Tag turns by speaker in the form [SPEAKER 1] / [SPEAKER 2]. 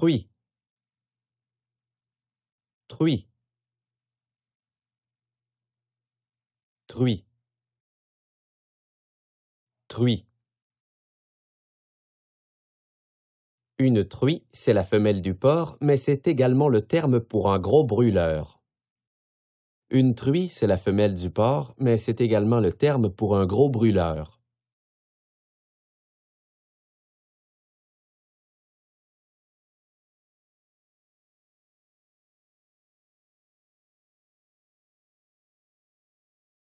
[SPEAKER 1] Trui, trui, trui,
[SPEAKER 2] Une truie, c'est la femelle du porc, mais c'est également le terme pour un gros brûleur. Une truie, c'est la femelle du porc, mais c'est également le terme pour un gros
[SPEAKER 1] brûleur.